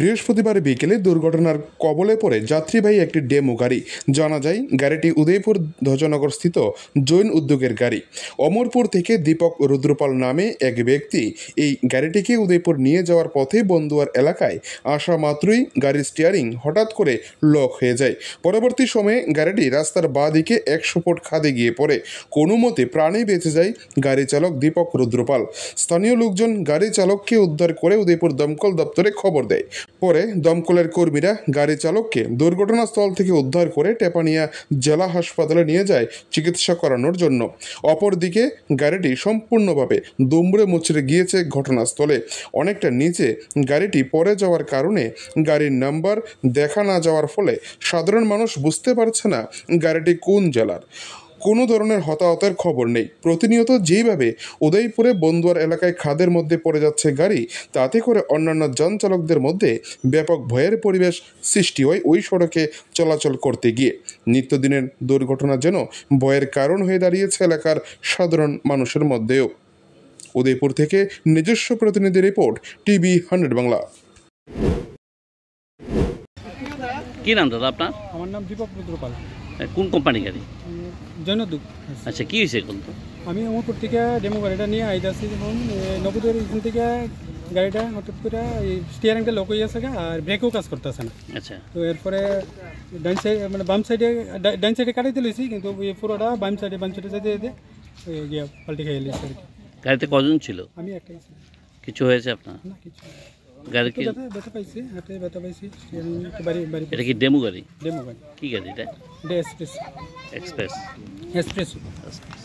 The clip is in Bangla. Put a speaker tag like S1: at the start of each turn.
S1: বৃহস্পতিবার বিকেলে দুর্ঘটনার কবলে পড়ে যাত্রীবাহী একটি ডেমো গাড়ি জানা যায় গাড়িটি উদয়পুর ধ্বজনগর স্থিত জৈন উদ্যোগের গাড়ি অমরপুর থেকে দীপক রুদ্রপাল নামে এক ব্যক্তি এই গাড়িটিকে উদয়পুর নিয়ে যাওয়ার পথে বন্দুয়ার এলাকায় আসা মাত্রই গাড়ির স্টিয়ারিং হঠাৎ করে লক হয়ে যায় পরবর্তী সময়ে গাড়িটি রাস্তার বাঁ দিকে একশো ফুট খাদে গিয়ে পড়ে কোনো মতে প্রাণে বেঁচে যায় গাড়ি চালক দীপক রুদ্রপাল স্থানীয় লোকজন গাড়ি চালককে উদ্ধার করে উদয়পুর দমকল দপ্তরে খবর দেয় পরে দমকলের কর্মীরা গাড়ি চালককে দুর্ঘটনাস্থল থেকে উদ্ধার করে টেপানিয়া জেলা হাসপাতালে নিয়ে যায় চিকিৎসা করানোর জন্য অপরদিকে গাড়িটি সম্পূর্ণভাবে দুমড়ে মুচড়ে গিয়েছে ঘটনাস্থলে অনেকটা নিচে গাড়িটি পরে যাওয়ার কারণে গাড়ির নাম্বার দেখা না যাওয়ার ফলে সাধারণ মানুষ বুঝতে পারছে না গাড়িটি কোন জেলার কোনো ধরনের হতাহতের খবর নেই প্রতিনিয়ত যেইভাবে উদয়পুরে বন্দুয়ার এলাকায় খাদের মধ্যে পড়ে যাচ্ছে গাড়ি তাতে করে অন্যান্য যান চালকদের মধ্যে ব্যাপক ভয়ের পরিবেশ সৃষ্টি হয় ওই সড়কে চলাচল করতে গিয়ে নিত্যদিনের দুর্ঘটনা যেন ভয়ের কারণ হয়ে দাঁড়িয়েছে এলাকার সাধারণ মানুষের মধ্যেও উদয়পুর থেকে নিজস্ব প্রতিনিধি রিপোর্ট টিভি হান্ড্রেড বাংলা
S2: কি নাম দাদা আপনার আমার নাম দীপক রুদ্রপাল কোন কোম্পানি গাড়ি জৈনদুপ আচ্ছা কি হয়েছে এখন তো আমি অমরপুর থেকে ডেমো গাড়িটা নিয়ে আইতাছি যেমন নবুদের এখান থেকে গাড়িটা হঠাৎ করে এই স্টিয়ারিংটা লক হয়ে আছে আর ব্রেকও কাজ করতেছে না আচ্ছা তো এরপরে ডান সাইড মানে বাম সাইডে ডান সাইডে কাটাইতে লইছি কিন্তু পুরোটা বাম সাইডে বাম সাইডে যেতে যেতে গিয়া পাল্টে খেয়ে লইছি গাড়িতে কজন ছিল আমি একটা কিছু হয়েছে আপনার না কিছু গাড়ি কি ব্যথা পাইছি হাতে ব্যথা পাইছি বাড়ি বাড়ি এটা কি ডেমো গাড়ি ডেমো গাড়ি কি গাড়ি এটা এক্সপ্রেস এক্সপ্রেস এক্সপ্রেস